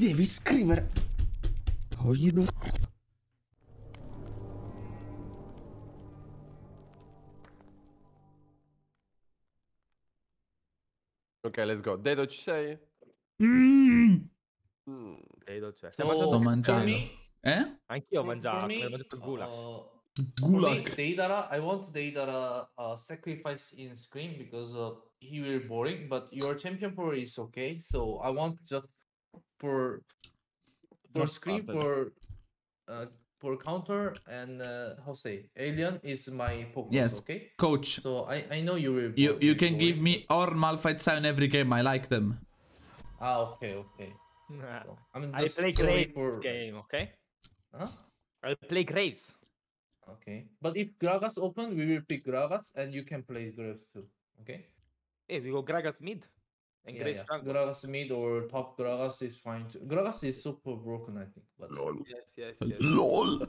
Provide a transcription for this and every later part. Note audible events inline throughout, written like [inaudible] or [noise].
devi scrivere. Ogni oh, due. Ok, let's go. Dedo ci sei? Mm. Mm. Dedo c'è. Stiamo oh, oh mangiando. Eh? Anch'io ho mangiato, me, ho mangiato il gulag. Uh, gulag. Deidara, I want Deidara uh, sacrifice in screen because uh, he will boring, but your champion power is okay, so I want just for for Not screen started. for uh, for counter and uh, Jose Alien is my Pokemon. Yes, okay. Coach. So I I know you will. You you can give me or Malphite sound every game. I like them. Ah okay okay. Nah. I I play Graves for... game okay. Huh? I play Graves. Okay, but if Gragas open, we will pick Gragas, and you can play Graves too. Okay. Hey, we go Gragas mid. And yeah, great yeah. Gragas mid or top Gragas is fine too. Gragas is super broken, I think. But LOL. Yes, yes, [laughs] yes. LOL.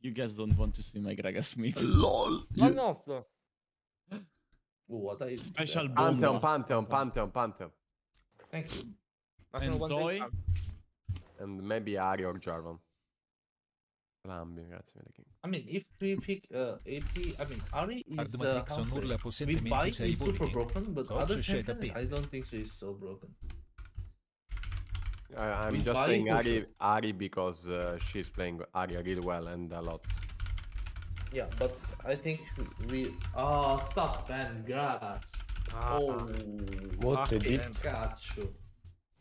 You guys don't want to see my Gragas mid. [laughs] LOL. Oh, you... no, no. What is Special bomb. Pantheon, Pantheon, Pantheon, Pantheon. Thank you. and Zoe. And maybe Ari or Jarvan. Cambio, grazie mille King. I mean, if we pick uh, AP, I mean, Ari is uh, we buy is super broken, but Coach other champion, I don't think she is so broken. I, am just saying Ari, Ari because uh, she's playing Ari really well and a lot. Yeah, but I think we... Oh, stop, man, grass. Ah. Oh, what a bit. Caccio.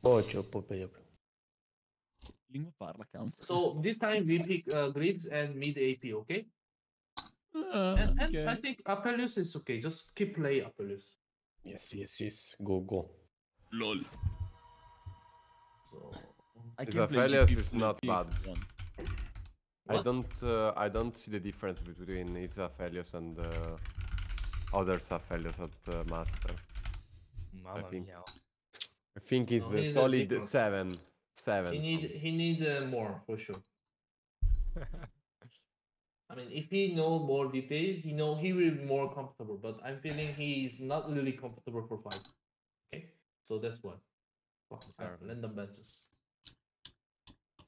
Bojo, proprio lingua parla, So this time we pick uh, and mid AP, okay? Uh, and, and I think Apelius is okay. Just keep play Apelius. Yes, yes, yes. Go, go. Lol. So, I is not bad. One. I don't uh, I don't see the difference between his Aphelios and uh, other Aphelios at uh, Master. Mama I think, mia. I think it's no, a solid 7 seven. He need he need uh, more for sure. [laughs] I mean, if he know more detail, he know he will be more comfortable. But I'm feeling he is not really comfortable for five. Okay, so that's why. Fair. Random benches.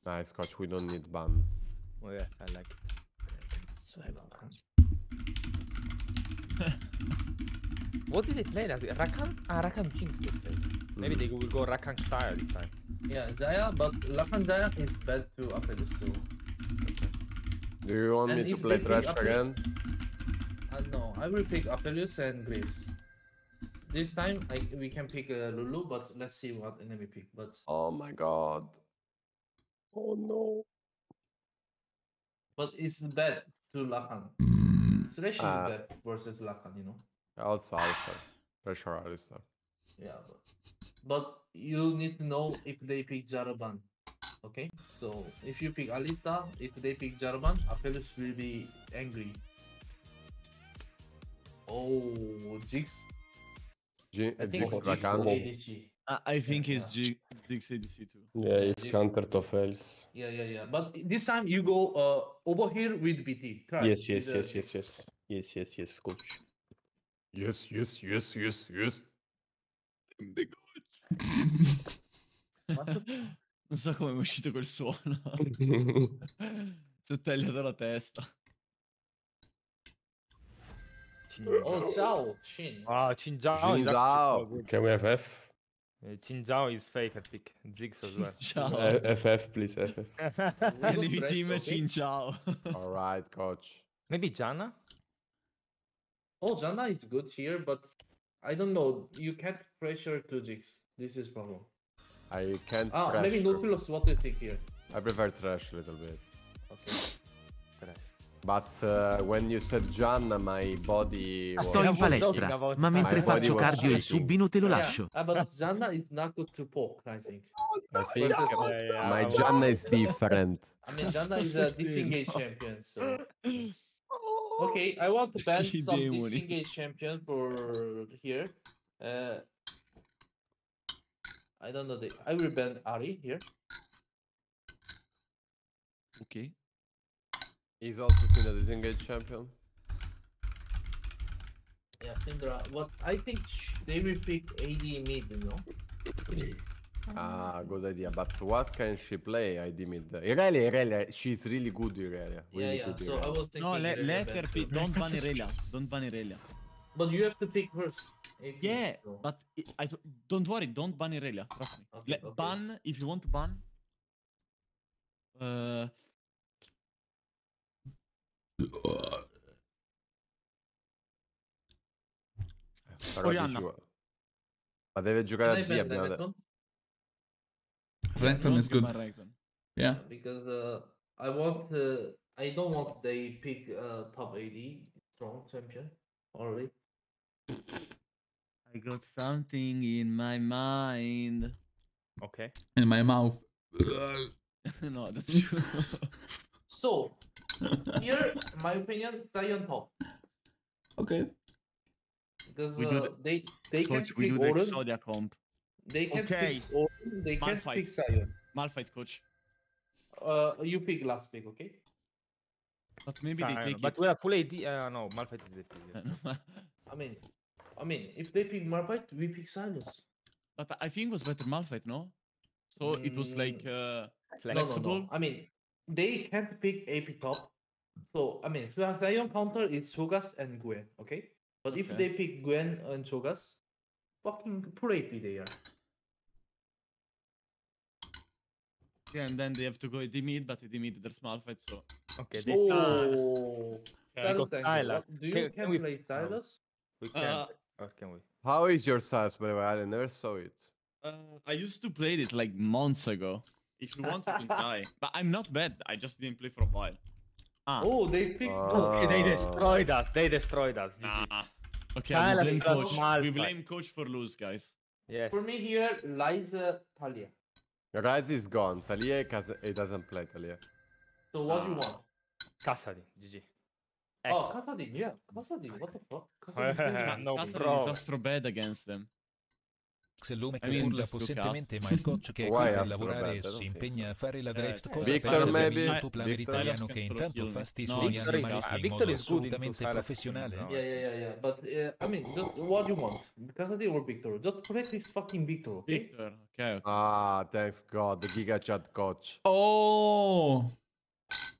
Nice, coach. We don't need ban. Oh yes, I like. It. [laughs] what did they play last week? Rakan? Ah, Rakan Jinx they played. Mm. Maybe mm-hmm. they will go Rakan style this time. Yeah, Jaya, but Lachlan is bad to Aphelis too. Do you want and me to play trash again? Uh, no, I will pick Apelius and Graves. This time I, we can pick uh, Lulu, but let's see what enemy pick. But oh my god, oh no! But it's bad to Lakan. Thresh uh, is ah. bad versus Lakan, you know. Outside, pressure Arista. Yeah, but but you need to know if they pick Jaraban. Okay, so if you pick Alista, if they pick Jaraban, Apelus will be angry. Oh, Jigs. I think it's I, think yeah, it's yeah. ADC too. Yeah, it's counter to Fels. Yeah, yeah, yeah. But this time you go uh, over here with BT. Try yes, yes, yes, yes, yes, yes, yes, yes, coach. Yes, yes, yes, yes, yes. They go non [laughs] [laughs] oh, ah, so come è uscito quel suono. Si è tagliato la testa. Oh, ciao, Shin. Ah, Chin Zhao. Can we have F? Chin uh, Zhao is fake, I think. Ziggs as well. Ciao. FF, uh, please, FF. [laughs] Enemy team Chin Zhao. All right, coach. Maybe Janna? Oh, Janna is good here, but I don't know. You can't pressure two Ziggs. This is problem. I can't ah, trash. maybe Nautilus, what do you think here? I prefer trash a little bit. Okay. Trash. But uh, when you said Gianna, my body was... Sto in palestra, ma mentre my faccio cardio il subino te lo lascio. Yeah. About Gianna is not good to poke, I think. I think my Gianna is different. I mean, Gianna is a disengage champion, so... [laughs] Okay, I want to ban some disengage champion for here. Uh, I don't know the. I will ban Ari here. Okay. He's also seen a disengage champion. Yeah, Syndra. What I think they will pick AD mid, you know. [clears throat] Ah, good idea. But what can she play? I deemed Irelia, Irelia. She's really good, Irelia. Really yeah, yeah. Good, Irelia. so I was thinking. No, let, let her pick. Don't ban [laughs] Irelia. Don't ban Irelia. But you have to pick first. Yeah, so. but it, I don't worry. Don't ban Irelia. Trust me. Okay, okay. Ban if you want to ban. Uh. Soriana. Ma deve giocare a D. Abbiamo detto. Renton is good. Renton. Yeah. Because uh, I want. Uh, I don't want they pick uh, top AD strong champion already. I got something in my mind. Okay. In my mouth. [laughs] no, that's [laughs] true. so, here, my opinion, Zion top. Okay. Because we uh, the, they they coach, can we do Oren. the Exodia comp. They can okay. pick Oren, they can pick Zion. Malphite coach. Uh, you pick last pick, okay? But maybe Sorry, they take but it. But we are full AD. Uh, no, Malphite is the [laughs] AD. I mean, I mean, if they pick Malphite, we pick Silas. But I think it was better Malphite, no? So mm. it was like mm, uh, flexible. No, no, no. I mean, they can't pick AP top. So I mean, Flareon counter is Sogas and Gwen, okay? But okay. if they pick Gwen and Sogas, fucking poor AP they are. Yeah, and then they have to go Dimid, but Dimid there's Malphite, so. Okay. They... Oh. Yeah, Silas. Do you can, can, can we... play Silas? We can Uh, oh, can we? How is your size, by the way? I never saw it. Uh, I used to play it like months ago. If you want, you can [laughs] try. But I'm not bad. I just didn't play for a while. Ah. Oh, they picked. Uh... Okay, they destroyed us. They destroyed us. Nah. Okay, we blame coach. Mal, we blame coach for lose, guys. Yes. For me here lies uh, Talia. Raz is gone. Talia, it doesn't play Talia. So what do you ah. want? Cassidy, GG. Ecco. Oh, Casadin, yeah. Casadin, what the fuck? Casadin, eh, eh, no, Casadin is so bad against them. Xellome che I mean, urla possentemente ma il coach che è qui per lavorare e si impegna a fare la eh, draft cosa Victor maybe del player italiano che intanto fa sti suoi animalisti in ah, modo assolutamente professionale yeah yeah yeah but I mean just what do you want Casadin or Victor just correct this fucking Victor Victor ok ah thanks god the giga chat coach oh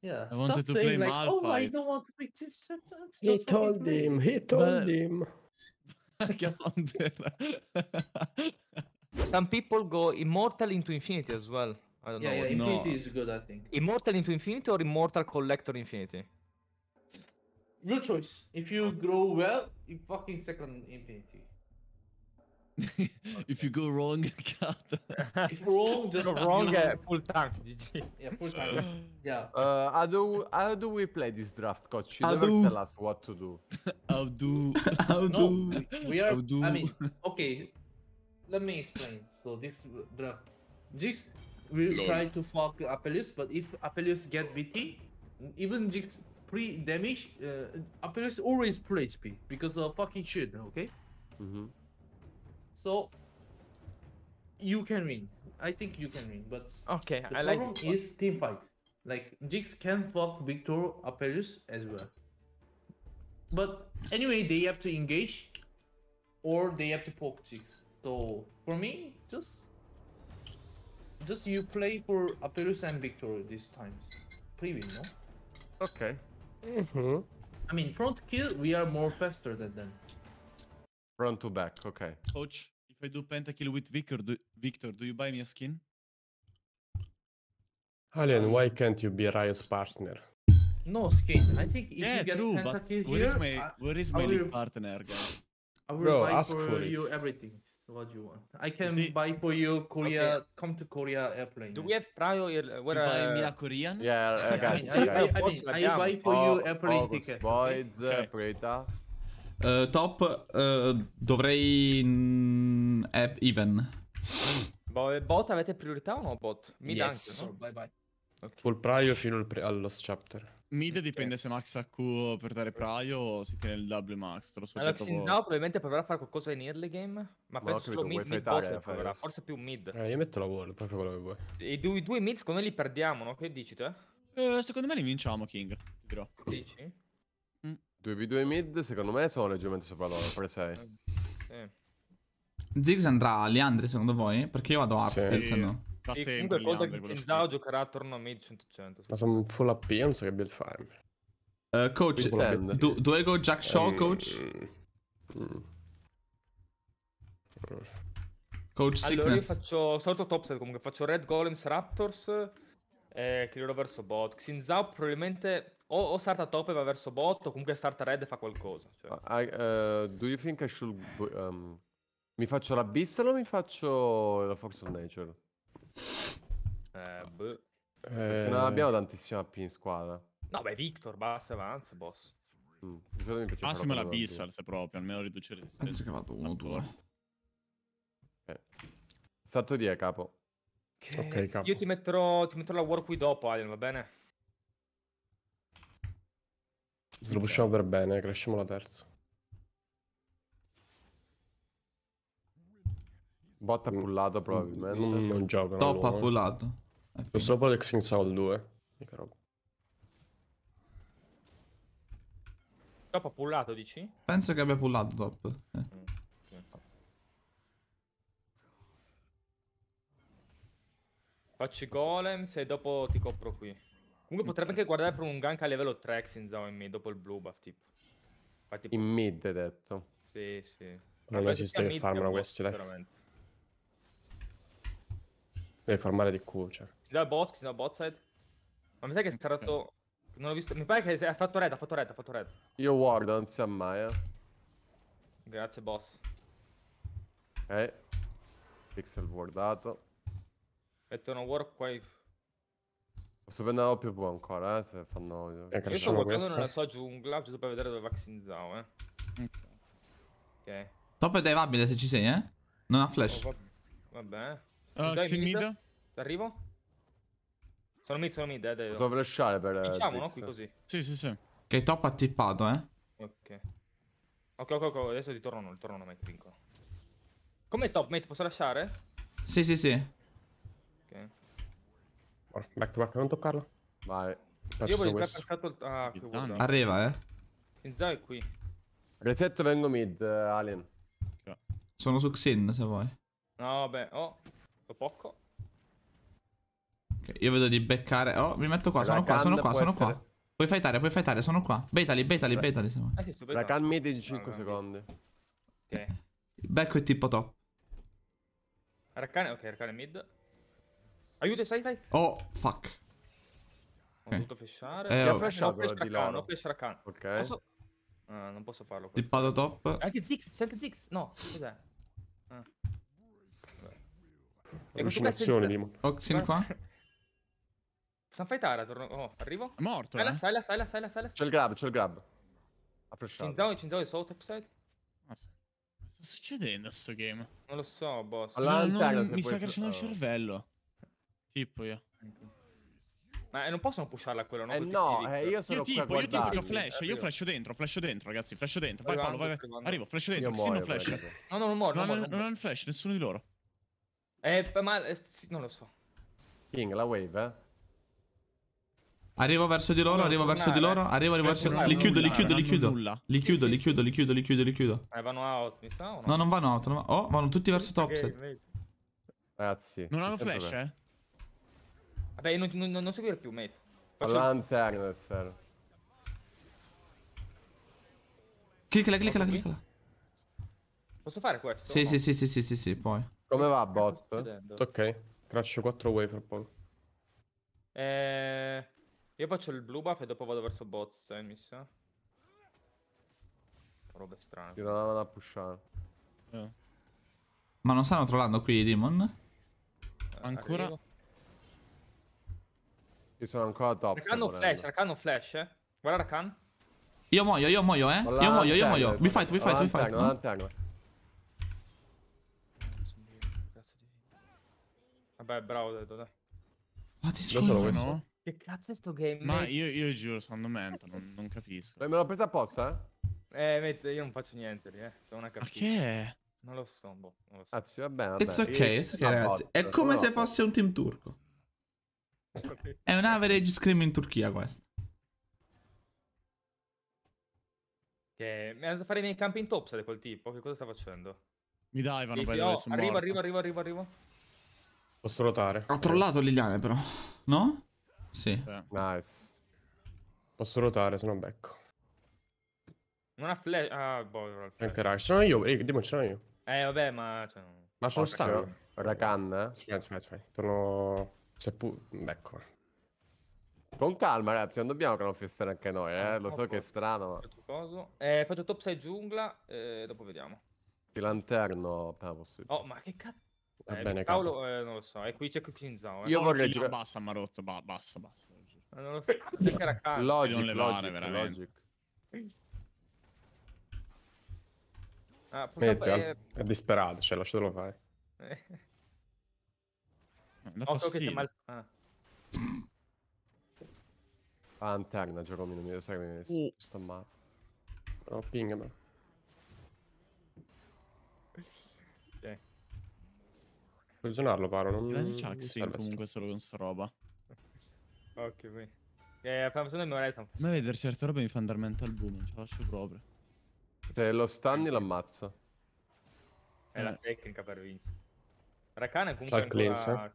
Yeah. I wanted to play like, Oh, I don't want to make this. He told him. He told him. on, Some people go immortal into infinity as well. I don't yeah, know. Yeah, Infinity no. is good, I think. Immortal into Infinity or Immortal Collector Infinity? Your choice. If you grow well, you fucking second Infinity. [laughs] [laughs] [laughs] if you go wrong, if wrong, just wrong uh, full tank, GG. Yeah, full tank. Yeah. Uh, how do how do we play this draft, coach? You never tell us what to do. how do? How do? No, we are. I mean, okay. Let me explain. So this draft, Jix will try to fuck Apelius, but if Apelius get BT, even Jix uh, pre damage, uh, Apelius always plays P because of fucking shit. Okay. Mm -hmm. So you can win. I think you can win, but okay, the I problem like is team fight. Like Jinx can fuck Victor Apelius as well. But anyway, they have to engage or they have to poke Jinx. So for me, just just you play for Apelius and Victor these times. Pre-win, no? Okay. Mm-hmm. I mean, front kill, we are more faster than them. Front to back, okay. Coach, I do pentakill with Victor, do, Victor, do you buy me a skin? Alien, um, why can't you be Riot's partner? No skin. I think if yeah, you get true, here, where is my where is my partner, guys? I will Bro, buy for, for you everything. What you want? I can the, buy for you Korea. Okay. Come to Korea airplane. Do we have prior? Uh, where you my buy me a uh, Korean? Yeah, uh, [laughs] guys. I, I, I, mean, I buy for oh, you airplane August ticket. Boys, uh, okay. Uh, top, dovrei even, app even. Bo- bot avete priorità o no bot? Mid yes. anche, no? Oh, bye bye. Okay. Polpraio fino al pre- allo chapter. Mid dipende se Max ha Q per dare praio o si tiene il W Max. Lo so allora, Xin proprio... probabilmente proverà a fare qualcosa in early game, ma, ma penso capito, solo mid, mid boss proverà, forse più mid. Eh, io metto la wall, proprio quello che vuoi. I, due, due mid secondo me li perdiamo, no? Che dici te? Eh, secondo me li vinciamo, King. Dirò. Dici? Mm. 2v2 mid secondo me sono leggermente sopra loro, per 6. Ziggs andrà a Leandri secondo voi? Perché io vado a Arthur, sì. se no. Da e comunque conta che Ziggs giocherà attorno a me di 100-100. Ma sono full AP, non so che build farmi. Uh, coach, du- go Jack Shaw, um, coach? Um. Coach allora Sickness. Allora io faccio solito top set comunque, faccio Red Golems Raptors, eh, che verso bot. Xin Zhao probabilmente o, o starta top e va verso bot, o comunque starta red e fa qualcosa. Cioè. I, uh, eh, do you think I should... Um... Mi faccio la l'Abyssal o mi faccio la Fox of Nature? Eh, beh. Eh... Non abbiamo tantissima AP in squadra. No, beh, Victor, basta, avanza, boss. Mm. Mi Massimo l'Abyssal, se proprio, almeno riduce resistenza. Penso che vado 1 2. Ok. Eh. Salto di A, capo. Che... Ok, capo. Io ti metterò, ti metterò la War qui dopo, Alien, va bene? Se per bene, cresciamo la terza. Bot ha mm. pullato mm, probabilmente. Non, mm, non giocano. Top ha eh. pullato. Lo solo Polex in Soul 2. Mica roba. Top ha pullato, dici? Penso che abbia pullato Top. Eh. Okay. Facci golem se dopo ti copro qui. Comunque potrebbe anche guardare per un gank a livello 3 Xinzao in mid dopo il blue buff tipo. Infatti, in mid hai detto. Sì, sì. Non cioè, esiste che farmano questi, dai. Veramente. Devi formare di culo, Si dà il boss, si dà il bot side. Ma mi sa che si è rotto... Non ho visto... Mi pare che ha fatto red, ha fatto red, ha fatto red. Io ward, non si sa mai, eh. Grazie, boss. Ok. Pixel wardato. Mettono warp wave. Posso prendere la più ancora, eh, se fanno... Eh, Io sto guardando nella sua giungla, giusto cioè, per vedere dove vaccinzavo, eh. Mm. Ok. Top è divabile se ci sei, eh? Non ha flash. Oh, va... Vabbè. Uh, ah, Xen mid. mid. Arrivo. Sono mid, sono mid, eh, devo. Posso flashare per... Diciamo, eh, no? Qui così. Sì, sì, sì. Che top ha tippato, eh. Ok. Ok, ok, ok, adesso ti torno, il torno mate piccolo. Come top mate, posso lasciare? Sì, sì, sì. Ok. Back to back, non toccarlo. Vai. Io voglio giocare il... Ah, che vuoto. Arriva, eh. Inza è qui. Resetto vengo mid, uh, Alien. Sono su Xin, se vuoi. No, vabbè, oh poco. Okay, io vedo di beccare. Oh, mi metto qua, sono qua, sono qua, sono qua, Puoi fightare, puoi fightare, sono qua. Betali, betali, betali. Ah, la can media in 5 secondi. Ok. Becco e tipo top. Raccane, ok, Raccane mid. Aiuto, sai, sai. Oh, fuck. Ho okay. dovuto flashare. Eh, oh. ho flashato no, flash di loro. Ok. Posso... Ah, non posso farlo. Questo. Zippato top. Anche Zix, c'è anche Zix. No, cos'è? Allucinazione, Demon. Oxin oh, qua? Possiamo fightare, torno... Oh, arrivo? È morto, Sai la, eh? sai la, sai la, sai la, sai la. C'è il grab, c'è il grab. Apro il Cinzao, Cinzao è solo topside. Ma sta succedendo a sto game? Non lo so, boss. No, non, mi sta crescendo il cervello. Tipo io. Ma eh, non possono pusharla quello, no? Eh no, eh, io sono io tipo, io tipo faccio flash, eh, io flasho dentro, flasho dentro, ragazzi, flasho dentro. Vai Paolo, vai, vai. Arrivo, flash dentro, Xino flash. No, no, non muore, no, non, non, non flash, nessuno di loro. Eh, ma eh, non lo so. King, la wave, eh. Arrivo verso di loro, non arrivo verso di loro, arrivo, arrivo verso... Li chiudo, li chiudo, li chiudo. Li chiudo, li chiudo, li chiudo, li chiudo, li chiudo. Eh, vanno out, mi sa o no? No, non vanno out, non va... Oh, vanno tutti verso top set. Ragazzi. Non hanno flash, eh? Vabbè, non, non, non seguire più, mate. Faccio... Lanterna del eh. server. Cliccala, cliccala, cliccala. Posso fare questo? Sì, sì, sì, sì, sì, sì, poi. Come va, bot? Tutto ok. Crash 4 wafer pole. Eh, io faccio il blue buff e dopo vado verso bot, sai, eh, mi sa. Robe strane. Io la vado a pushare. Eh. Ma non stanno trollando qui i demon? Eh, ancora? Arrivo. Io sono ancora top. Arcano flash, Arcano flash, eh. Guarda Arcan. Io muoio, io muoio, eh. Io muoio, io muoio. Mi fight, mi fight, mi fight. Vabbè, bravo, ho detto, dai. Ma ti scusa, no? Che cazzo è sto game? Ma io, io giuro, secondo me, non, non capisco. Beh, me l'ho presa apposta? Eh, eh mette, io non faccio niente lì, eh. C'è una cartina. Ma che è? Non lo so, boh. Non lo so. Azzi, vabbè, vabbè. It's ok, it's ok, ragazzi. È come se fosse un team turco. È un average scream in Turchia questo. Che... Mi ha andato fare i miei campi in top, quel tipo. Che cosa sta facendo? Mi dai, vanno bene. Oh, adesso oh, arrivo, arrivo, arrivo, arrivo, arrivo. Posso ruotare. Ha trollato Liliane però. No? Sì. sì. Nice. Posso ruotare, se no becco. Non ha flash. Ah, boh. Anche Rush. Sono io, eh, ce l'ho io. Eh, vabbè, ma. Cioè... Ma sono stato. Rakan, eh? Aspetta, aspetta, aspetta. Torno. C'è Becco. Con calma, ragazzi, non dobbiamo che non canoffiestare anche noi, eh. Lo so che è strano. Ma... Eh, faccio top 6 giungla, eh, dopo vediamo. Di lanterno, Oh, ma che cazzo. Va eh, bene, Paolo, eh, non lo so, e qui c'è Cinzao. Eh. Io vorrei girare. Basta, Marotto, ba- basta, basta. Non lo so, c'è Caracano. Logic, non levare, logic, veramente. logic. Ah, purtroppo Metti, è... è disperato, cioè, lasciatelo fare. Eh. Occhio che c'è mal... Ah. Lanterna, Giacomino, mi sa che mi uh. sto male. No, pingami. Puoi usarlo, Paro. Non mi Chuxi comunque solo con sta roba. Occhio qui. Eh, fammi solo il Horizon. Ma vedere certe robe mi fa andare mental boom, non ce la faccio proprio. Se lo stanni l'ammazza. È eh. la tecnica per vincere. Rakan è comunque Al cleanse. ancora...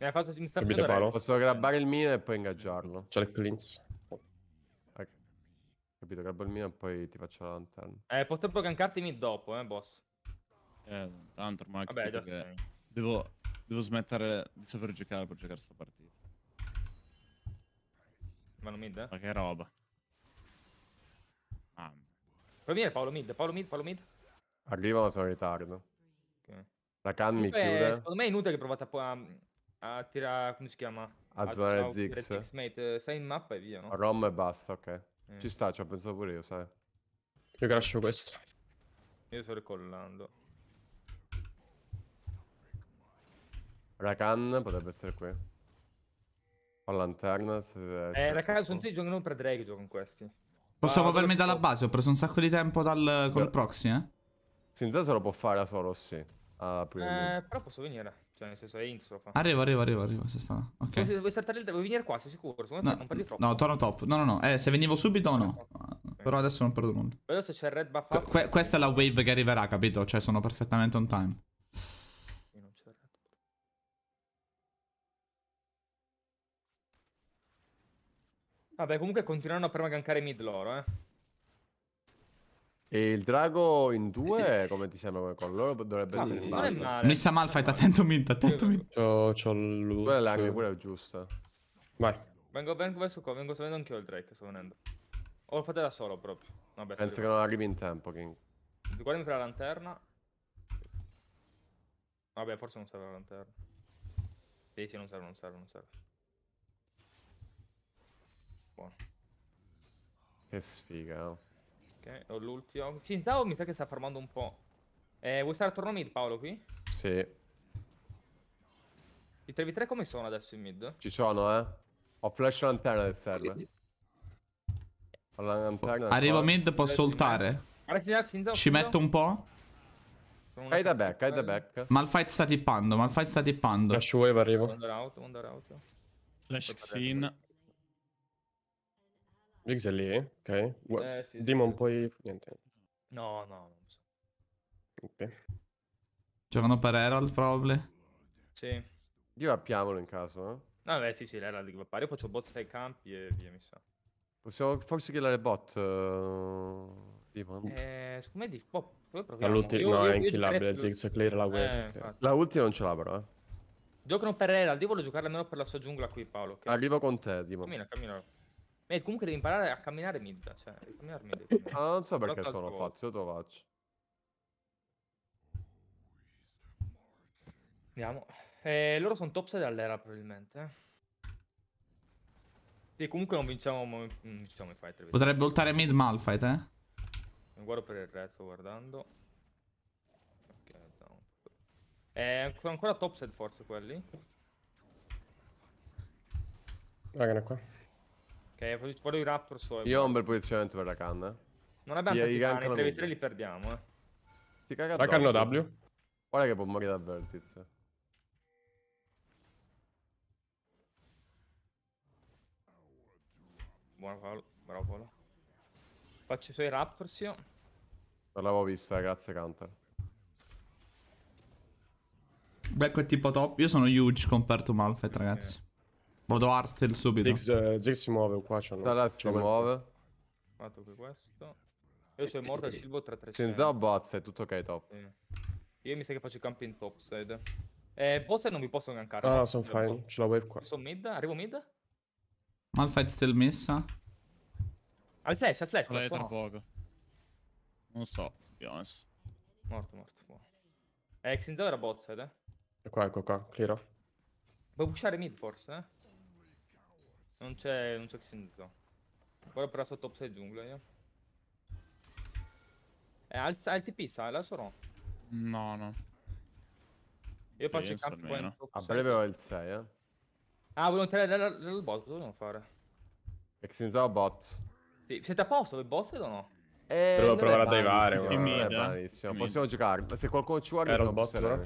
Mi ha fatto... Mi sta Capito, Paolo? Posso grabbare il mine e poi ingaggiarlo. C'è il cleanse. Capito, grabbo il mio e poi ti faccio la lanterna. Eh, posso proprio gankarti mid dopo, eh, boss. Eh, tanto ormai Vabbè, già che devo, devo smettere di saper giocare per giocare sta partita. Vanno mid? Eh? Ma che roba. Ah. Poi viene Paolo mid, Paolo mid, Paolo mid. Arriva la sua ritardo. Okay. La can mi chiude. Secondo me è inutile che provate a, a, a tirare, come si chiama? A zona ZX. Mate, stai in mappa e via, no? Rom e basta, ok. Mm. Ci sta, ci ho pensato pure io, sai. Io crasho questo. Io sto ricollando. Rakan potrebbe essere qui. Ho lanterna. Se... Eh, Rakan sono tutti i giochi non per Drake con questi. Posso ah, muovermi dalla può... base? Ho preso un sacco di tempo dal... col proxy, eh? Senza se lo può fare da solo, sì. Ah, eh, però posso venire. Cioè, nel senso, è Int se lo fa. Arrivo, arrivo, arrivo, arrivo. Se sta. Ok. Se vuoi saltare il devo venire qua, sei sicuro? Secondo no, non troppo. No, torno top. No, no, no. Eh, se venivo subito o no. Okay. Però adesso non perdo nulla. Vedo se c'è il red buff. Que questa è la wave che arriverà, capito? Cioè, sono perfettamente on time. Vabbè, comunque continuano a permagancare mid loro, eh. E il drago in due, come ti sembra con loro, dovrebbe ah, essere in basso. Messa Malfight, attento mid, attento mid. C'ho, c'ho lui. Quella è la mia, quella è giusta. Vai. Vengo, vengo verso qua, vengo salendo anch'io il Drake, sto venendo. O lo fate da solo proprio. Vabbè, Penso che non arrivi in tempo, King. Guardami per la lanterna. Vabbè, forse non serve la lanterna. Sì, sì, non serve, non serve, non serve buono. Che sfiga, oh. Ok, ho l'ultimo. Cinzao mi sa che sta farmando un po'. Eh, vuoi stare attorno a mid, Paolo, qui? Sì. I 3v3 come sono adesso in mid? Ci sono, eh. Ho flash lanterna del server. Arrivo a mid, posso ultare? Ci metto un po'? Hai da back, hai da back. Malfight sta tippando, Malfight sta tippando. Flash wave arrivo. Flash Xin. Biggs è lì, ok. Gua- Eh, sì, sì, Demon sì. poi... Niente. No, no, non so. Ok. Giocano per Herald, probably. Sì. Io appiamolo in caso, eh. no? Vabbè, sì, sì, l'era lì va pari. Io faccio boss ai campi e via, mi sa. Possiamo forse killare bot. eh, Demon. Eh, secondo me di... boh, poi no, è io inkillabile. giocherei- Ziggs clear la Eh, ok. La ultima non ce l'ha però, eh. Giocano per Herald, io voglio giocare almeno per la sua giungla qui, Paolo. ok? Arrivo con te, Demon. Cammina, cammina. E comunque devi imparare a camminare mid, cioè, camminare mid. [laughs] Ah, non so perché Lotta sono fazzi, io te lo faccio. Andiamo. Eh, loro sono top 6 dall'era probabilmente. Sì, eh. comunque non vinciamo, non vinciamo i fighter. Potrebbe ultare mid Malfight, eh? Non guardo per il resto, guardando. Ok, down. Eh, ancora top set forse quelli. Raga, qua. Ok, voglio i Raptor solo. Io ho un bel posizionamento per la canna. Non abbiamo tanti cani, 3 3 li perdiamo, eh. Ti caga La canna W. Guarda che può morire davvero il tizio. Paolo, bravo Paolo. Faccio i suoi Raptor, sì. Non l'avevo vista, eh, grazie Counter. Becco è tipo top. Io sono huge comparto Malfet, ragazzi. Modo Arstel subito. Zig, Zig si muove qua, c'è un... no? si muove. Fatto che questo. Io c'è morta il Silvo 336. Senza abbazza, è tutto ok top. Sì. Io mi sa che faccio camping topside. Eh, boss non mi posso gankare. Ah, no, sono fine. Ce la wave qua. Sono mid, arrivo mid. Malfight still messa. Al flash, al flash. Lo tra poco. Non so, Jones. Morto, morto, morto. Eh, Xinzao era boss, eh. qua, ecco, ecco qua, clear. Puoi pushare mid forse, eh? Non c'è, non c'è Xendudo. Ora però sotto top 6 giungla io. Eh, alza il TP, sai, la sono. No, no. Io faccio il campo in A breve ho il 6, eh. Ah, volevo entrare dal bot, cosa dobbiamo fare? o bot. Sì, siete a posto per boss o no? Eh, Devo provare a divare. Bravissimo, eh, possiamo giocare. Se qualcuno ci guarda, sono boss. Secondo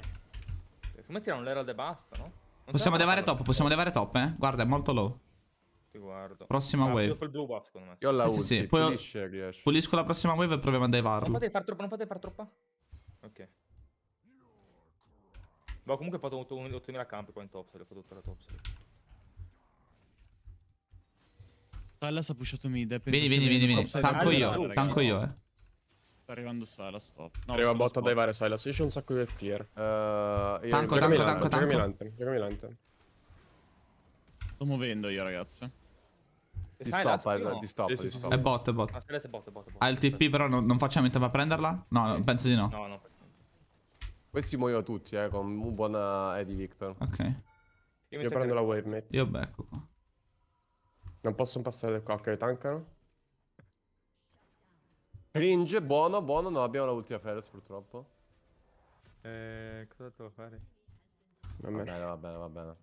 me tirano l'era e basta, no? Non possiamo devare top, possiamo devare top, eh? Guarda, è molto low. Ti guardo. Prossima ah, wave. Buff, Io la eh, ulti, sì, sì. Poi pulisce, riesce. pulisco la prossima wave e proviamo a divarlo. Non potete far troppa, non potete far troppa. Ok. Ma boh, comunque ho fatto 8000 campi qua in top, se l'ho fatto tutta la top. Salas ha pushato mid. Eh, vieni, vieni, vieni, vieni. Tanco io, tanco tanco io, eh. Sta arrivando Silas, stop. No, Arriva botta a divare Silas, io c'ho un sacco di FPR. Uh, eh, tanco, tanco, tanco, tanco. Giocami lantern, giocami lantern. Sto muovendo io, ragazzi. Di stop, no? di stop, sì, sì, È bot, è bot. Ah, è bot, è bot, Ha il TP però non, non facciamo in tempo a prenderla? No, penso di no. No, no. Questi muoiono tutti, eh, con un buon eh, Eddie Victor. Ok. Io, Io prendo che... la wave, mate. Io becco qua. Non possono passare da qua, ok, tankano. Cringe, buono, buono, no, abbiamo la ultima Ferris purtroppo. Eh, cosa devo fare? Va bene, va bene, va bene. Va bene.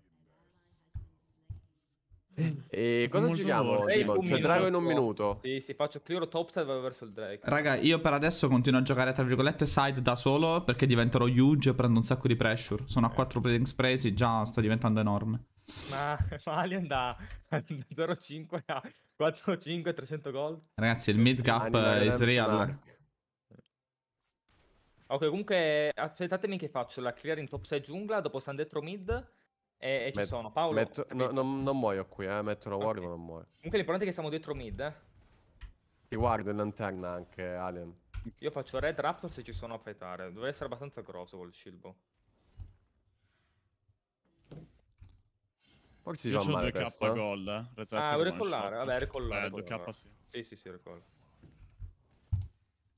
Eh, e cosa molto giochiamo? C'è Drago in un minuto. Sì, sì, faccio clear Topside vado verso il Drake. Raga, io per adesso continuo a giocare tra virgolette side da solo perché diventerò huge e prendo un sacco di pressure. Sono a 4 eh. playing presi, già sto diventando enorme. Ma, ma Alien da, da 0,5 a 4,5 300 gold. Ragazzi, il mid gap è is real. Ok, comunque aspettatemi che faccio la clear in top 6 giungla, dopo stand dentro mid e, e ci Met- sono, Paolo. metto- no, non, non muoio qui, eh. Metto una ward, Ok. ma non muoio. Comunque l'importante è che siamo dietro mid. eh. Ti guardo in lanterna anche, Alien. Io faccio red raptor se ci sono a fightare. Dovrebbe essere abbastanza grosso col shieldbow. Forse ci Io fa ho 2k questo. Eh? gold, eh. Ah, vuoi one Vabbè, ricollare, Eh, 2k sì. Sì, sì, sì, ricordo.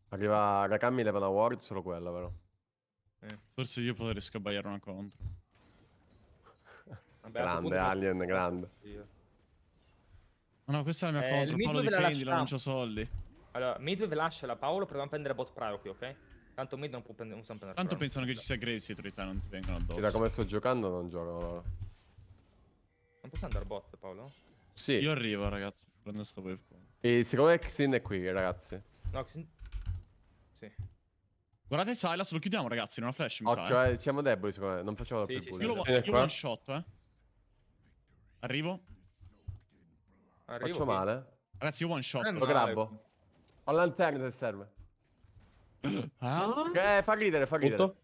Arriva Rakami, leva una ward, solo quella, però. Eh. Forse io potrei scabagliare una contro. Vabbè, grande, Alien, per... grande. No, no, questa è la mia eh, contro, Paolo difendi, la lancio soldi. Allora, Midwave la Paolo, proviamo a prendere bot Prado qui, ok? Tanto Mid non può prendere, non prendere Tanto prano. pensano che ci sia Graves dietro di non ti vengono addosso. Sì, da come sto giocando non giocano loro. Non posso andare bot, Paolo? Sì. Io arrivo, ragazzi, prendo sto wave qua. E siccome Xin è qui, ragazzi. No, Xin... Sì. Guardate Silas, lo chiudiamo, ragazzi, in una flash, mi Occhio, sa, eh. eh siamo deboli, secondo me. Non facciamo la sì, più sì, sì, Io lo one shot, eh. Arrivo. Arrivo Faccio qui. male. Ragazzi, io one shot. Eh, Lo grabbo. Ho lanterna se serve. Ah? Eh, fa ridere, fa ridere. Tutto?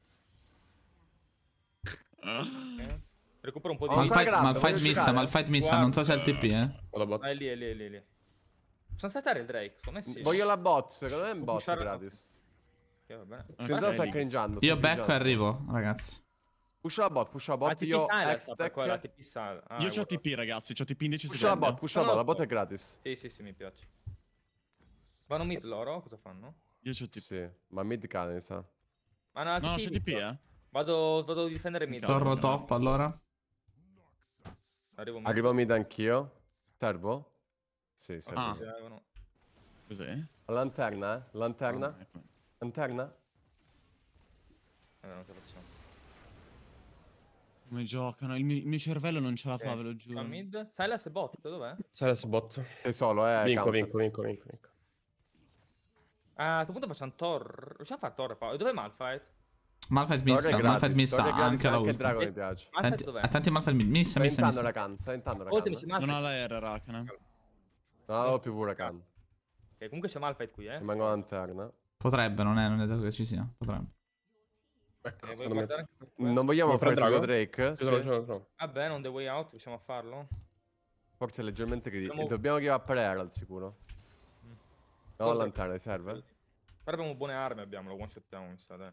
Okay. Eh? Recupero un po' di... Malfight, grabbo, malfight missa, malfight missa. Guarda. Non so se è il TP, eh. È lì, è lì, è lì. È lì. Sono saltare il Drake, secondo me Voglio la bot, secondo me è un bot gratis. Okay, Senza okay. sta cringiando. Io cringiando. back e arrivo, ragazzi. Push la bot, push la bot, io ah, io ho TP ragazzi, ho TP in 10 secondi. Push la bot, pusha la bot, la bot è gratis. Sì, sì, sì, mi piace. Vanno mid loro? Cosa fanno? Io ho TP. Sì, ma mid cane sa. Ah, no, no TP eh. Vado, vado a difendere mid. Torno top allora. Arrivo mid. Arrivo mid anch'io. Servo? Sì, servo. Ah. Cos'è? Lanterna, eh? Lanterna? Ah, ecco. Lanterna? Eh, non ce la facciamo. Come giocano? Il mio, il mio cervello non ce la fa, eh, ve lo giuro. Mid. Silas bot, dov'è? Silas e bot. Sei solo, eh. Vinco, vinco, vinco, vinco, vinco, Ah, a questo punto facciamo Thor. Riusciamo a fare Thor? Pa? Dov'è Malfight? Malfight missa, gratis, Malfight missa, anche, anche la ultima. Drago mi piace. Tanti, tanti Malfight missa, sta missa, missa. la can, sta intando la can. Non ha la R, Rakan. Non avevo più Rakan. Ok, comunque c'è Malfight qui, eh. Rimango lanterna. Potrebbe, non è, non è detto che ci sia. Potrebbe. Ecco, eh, non, vogliamo fare Drago Drake? Sì. Vabbè, non The Way Out, riusciamo a farlo? Forse leggermente critico. Dobbiamo... Dobbiamo chiamare Pereira al sicuro. Mm. No, lanterna, serve? Però abbiamo buone armi, abbiamo, lo one shot down, sa, dai.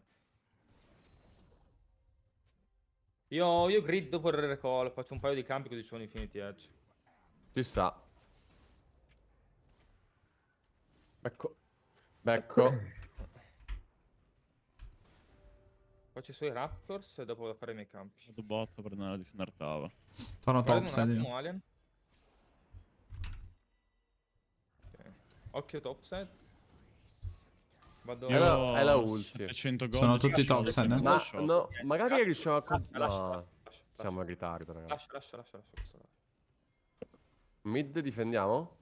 Io, io grid per il recall, faccio un paio di campi così sono infiniti edge. Ci sta. Ecco. Ecco. Qua ci sono i Raptors e dopo vado a fare i miei campi. Vado botto per andare a difendere Tava. Torno top, side. Okay. Occhio top side. Vado... Io è la oh, ulti. Sono tutti top side. Eh? Ma no, magari riusciamo a... Lascia, lascia, lascia, Siamo in ritardo, ragazzi. Lascia, lascia, lascia. lascia, Mid difendiamo?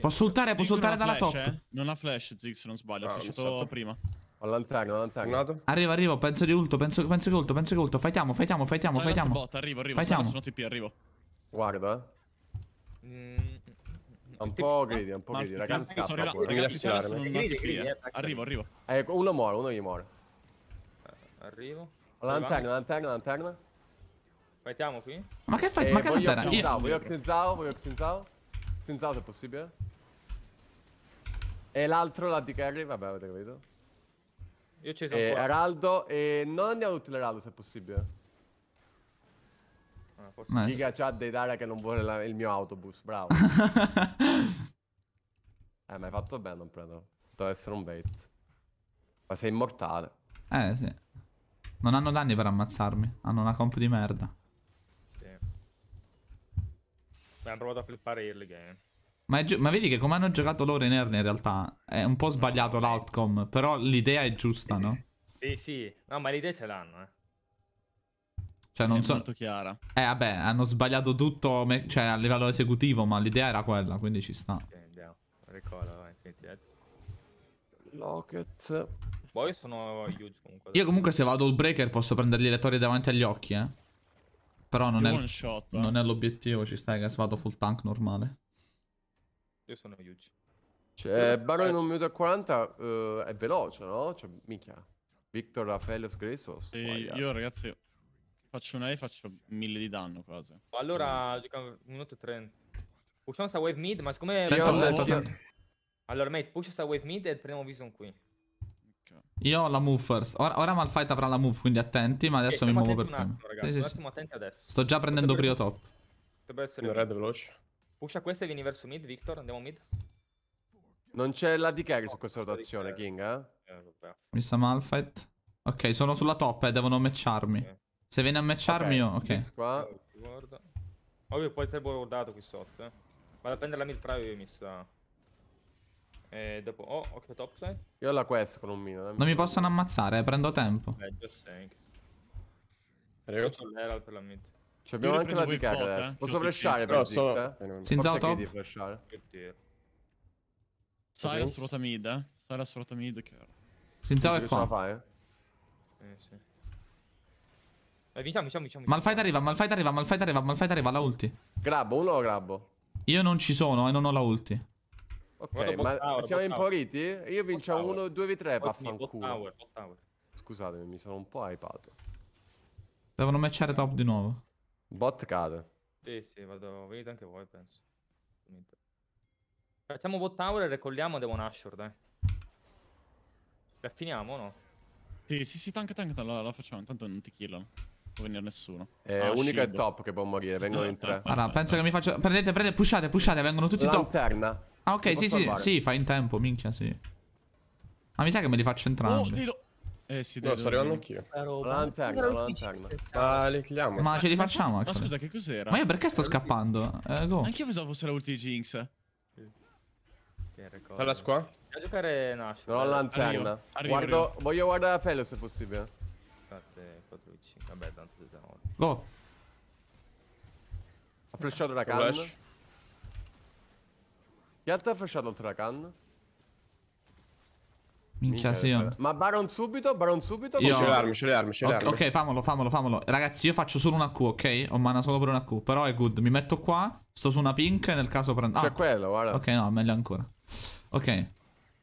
posso ultare, posso ultare dalla flash, top. Eh? Non ha flash Zig, se non sbaglio. Ah, ho fissato esatto. prima. Ho lanterna, ho lanterna. Arrivo, arrivo, penso di ulto, penso, penso che ulto, penso che ulto. Fightiamo, fightiamo, fightiamo, Silence fightiamo. Bot, arrivo, arrivo. Fightiamo. Sono TP, arrivo. Guarda, eh. Mm. Un po' gridi, un po' gridi. Ragazzi, scappa. Ragazzi, ragazzi, ragazzi, ragazzi, gridi, gridi, eh. Arrivo, arrivo. Ecco, uno muore, uno gli muore. Arrivo. Ho Lanterna, lanterna, lanterna. Fightiamo qui? Ma che fai? Eh, ma che lanterna? Io voglio Xenzao, voglio Xenzao. Xenzao se possibile. E l'altro, di carry vabbè, avete capito. Io ci sono. Eh, Araldo e eh, non andiamo tutti l'Eraldo se è possibile. Ah, forse Ma Giga c'ha dei Dara che non vuole la, il mio autobus, bravo. [laughs] eh, ma hai fatto bene non prenderlo. Deve essere un bait. Ma sei immortale. Eh, sì. Non hanno danni per ammazzarmi. Hanno una comp di merda. Sì. Abbiamo provato a flippare early game. Ma, ma, vedi che come hanno giocato loro in Erne in realtà è un po' sbagliato no. l'outcome, però l'idea è giusta, no? Sì, sì, no, ma l'idea ce l'hanno, eh. Cioè, non è so... molto chiara. Eh, vabbè, hanno sbagliato tutto, me... cioè, a livello esecutivo, ma l'idea era quella, quindi ci sta. Ok, andiamo. Ricorda, vai, senti, Locket. Poi boh, sono huge comunque. Io comunque se vado all breaker posso prendergli le torri davanti agli occhi, eh. Però non io è... Shot, eh. Non è l'obiettivo, ci stai che se vado full tank normale. Io sono Yuji. Cioè, Baron in un minuto e 40 uh, è veloce, no? Cioè, minchia. Victor Raffaellos Gresos. io ragazzi faccio una E faccio 1000 di danno quasi. Allora mm. giochiamo 1 minuto e 30. Pushiamo sta wave mid, ma siccome... Sì, ho detto, Allora mate, push sta wave mid e prendiamo vision qui. Io ho la move first. Ora, ora Malfight avrà la move, quindi attenti, ma adesso okay, eh, mi eh, muovo per prima. Attimo, ragazzi, sì, sì, attimo attenti adesso. Sto già prendendo prio top. Dovrebbe essere... Red veloce. Pusha questa e vieni verso mid, Victor. Andiamo mid. Non c'è la di carry su questa rotazione, King, eh? eh vabbè. Mi sa Malfight. Ok, sono sulla top e eh, devono matcharmi. Okay. Se viene a matcharmi io, ok. Qua. Guarda. Ovvio, poi te guardato qui sotto, eh. Vado a prendere la mid private, mi sa. E dopo... Oh, ok, top side. Io ho la quest con un mino. Eh. Non mi possono ammazzare, eh, prendo tempo. Eh, just sank. Io ho l'eral per la mid. Cioè abbiamo anche la di Kaka adesso. Eh. Posso flashare però so... Eh? Eh, Senza auto? Devi flashare. Sai la assoluta mid, eh. Sai la assoluta mid che Senza è qua. Fai, eh? eh sì. Eh, vinciamo, vinciamo, vinciamo. Diciamo, Malfight arriva, Malfight arriva, Malfight arriva, Malfight arriva, la ulti. Grabbo, uno lo grabbo. Io non ci sono e non ho la ulti. Ok, Guarda, ma tower, siamo impauriti? Io vincio 1, 2 v 3, vaffanculo. Scusatemi, mi sono un po' hypato. Devono matchare top di nuovo. Bot cade. Sì, sì, vado. Venite anche voi, penso. Facciamo bot tower e recolliamo Demon Ashore, dai. Eh. La finiamo o no? Sì, sì, sì, tank, tank, Allora, la facciamo, intanto non ti killano. Non può venire nessuno. È eh, ah, unica il top che può morire, vengono in tre. Allora, penso che mi faccio... Prendete, prendete, pushate, pushate, vengono tutti Lanterna. top. Ah, ok, sì, sì, sì, fa in tempo, minchia, sì. Ma mi sa che me li faccio oh, entrambi. Oh, eh sì, dai. No, sto arrivando anch'io. La lanterna, la lanterna. Ah, le chiamo. Ma ce li facciamo? Ma scusa, che cos'era? Ma io perché sto scappando? Eh, go. Anch'io pensavo fosse la ulti di Jinx. Talas qua? A giocare Nash. No, la lanterna. Arrivo, arrivo, Guardo, arrivo. Voglio guardare la pelle se possibile. 7, 4, 5. Vabbè, tanto siete a Go. Ha flashato la canna. Chi altro ha flashato oltre la canna? Minchia, sì. Io. Eh. Ma Baron subito, Baron subito. Io... Ce le armi, ce le armi, ce le okay, armi. Ok, famolo, famolo, famolo. Ragazzi, io faccio solo una Q, ok? Ho mana solo per una Q. Però è good. Mi metto qua, sto su una pink nel caso prendo... Ah, C'è quello, guarda. Ok, no, meglio ancora. Ok.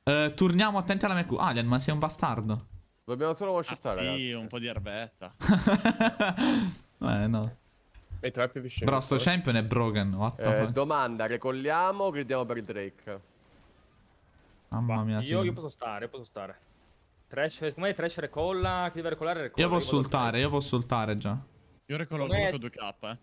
Uh, torniamo attenti alla mia Q. Alien, ma sei un bastardo. Dobbiamo solo washottare, ah, sì, ragazzi. un po' di erbetta. [laughs] eh, no. E Però sto champion è broken. What the eh, Domanda, recolliamo o gridiamo per Drake? Mamma mia, io, sì. io posso stare, posso stare. Trash, come Trash recolla, chi deve recollare recolla. Io posso ultare, io posso ultare già. Io recollo comunque è... 2k, eh.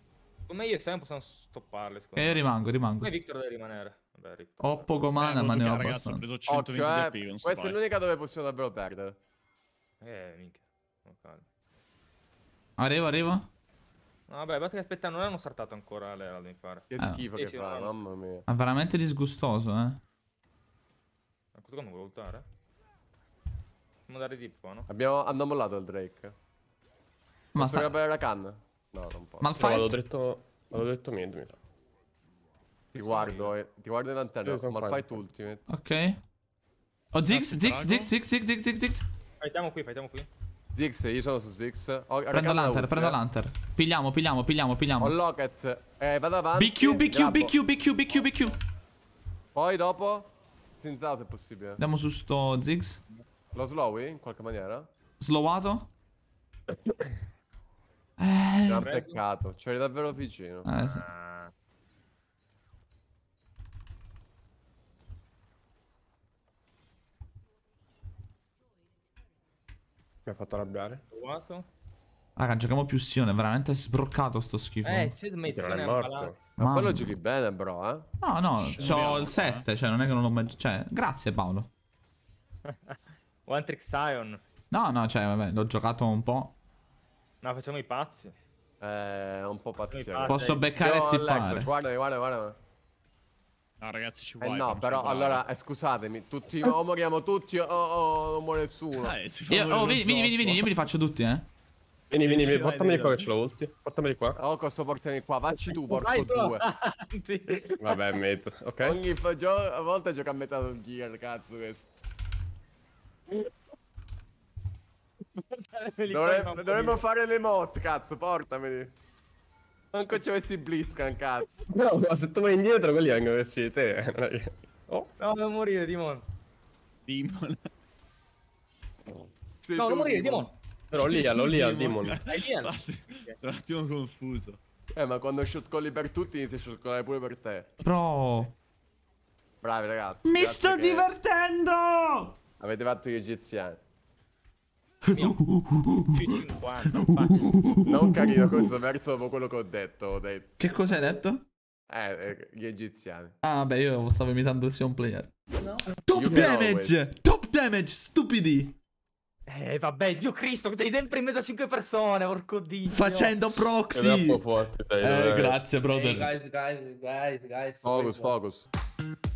Come io e Sam possiamo stopparle, secondo eh, E io rimango, rimango. Come Victor deve rimanere. Vabbè, ho poco mana, eh, ma ne ho ragazzi, abbastanza. ho preso 120 Occhio, okay. eh. Questa è l'unica dove possiamo davvero perdere. Eh, minchia. Okay. Oh, arrivo, arrivo. No, vabbè, basta che aspetta, non hanno saltato ancora l'Eral, mi pare. Che eh. schifo che sì, fa, mamma mia. È veramente disgustoso, eh questo qua non vuole ultare? Possiamo dare deep qua, no? Abbiamo... Hanno mollato il Drake. Ma Posso sta... la can? No, non posso. Ma il fight... No, l'ho detto... mid, mi sa. Ti guardo, eh. ti guardo in antenna, ma il fight ultimate. Ok. Oh, Ziggs, Ziggs, Ziggs, Ziggs, Ziggs, Ziggs, Ziggs, Ziggs. Fightiamo qui, fightiamo qui. Ziggs, io sono su Ziggs. Oh, prendo l'Hunter, prendo l'Hunter. Pigliamo, pigliamo, pigliamo, pigliamo. Ho Locket. Eh, vado avanti. BQ, BQ, BQ, BQ, BQ, BQ. Poi dopo... Zinzato è possibile. Andiamo su sto Ziggs. Lo slowi in qualche maniera? Slowato? Eh, Gran peccato, c'eri davvero vicino. Eh, sì. Mi ha fatto arrabbiare. Trovato. Raga, giochiamo più Sione, veramente sbroccato sto schifo. Eh, Sid Mazione è morto. Ma, quello giochi bene, bro, eh? No, no, ho il 7, cioè non è che non l'ho mai... Cioè, grazie Paolo. [laughs] One Trick Scion. No, no, cioè, vabbè, l'ho giocato un po'. No, facciamo i pazzi. Eh, un po' pazzi. Posso beccare e tippare. Guarda, guarda, guarda. No, ragazzi, ci vuole. Eh no, però allora, eh, scusatemi, tutti, o moriamo tutti o, o non muore nessuno. Eh, io, oh, vedi, vedi, vedi, io me li faccio tutti, eh. Vieni, vieni, vieni portameli qua che ce l'ho ulti. Portameli qua. Oh, ah, costo portami qua. Facci tu, porco Vai, due. Vabbè, metto. Ok. Ogni gio- volte gioca a metà Metal Gear, cazzo questo. Dovremmo, dovremmo fare le mod, cazzo, portameli. Manco ci avessi Blitzcrank, cazzo. No, ma se tu vai indietro, quelli vengono verso di te. Eh. oh. No, devo morire, Dimon. Dimon. Sei no, devo morire, Dimon. Però lì, allo lì al demon. un attimo confuso. Eh, ma quando shotcolli per tutti inizia a shotcollare pure per te. Bro. Bravi ragazzi. Mi sto che... divertendo! Avete fatto gli egiziani. [laughs] non carino questo verso dopo quello che ho detto. Dai. Che cosa hai detto? Eh, eh, gli egiziani. Ah, beh, io stavo imitando il Sion player. No. Top you damage! Top damage, stupidi! Eh, vabbè, Dio Cristo, sei sempre in mezzo a cinque persone, porco Dio. Facendo proxy. Forte, dai, eh, grazie, brother. Hey, guys, guys, guys, guys. Focus, focus. focus.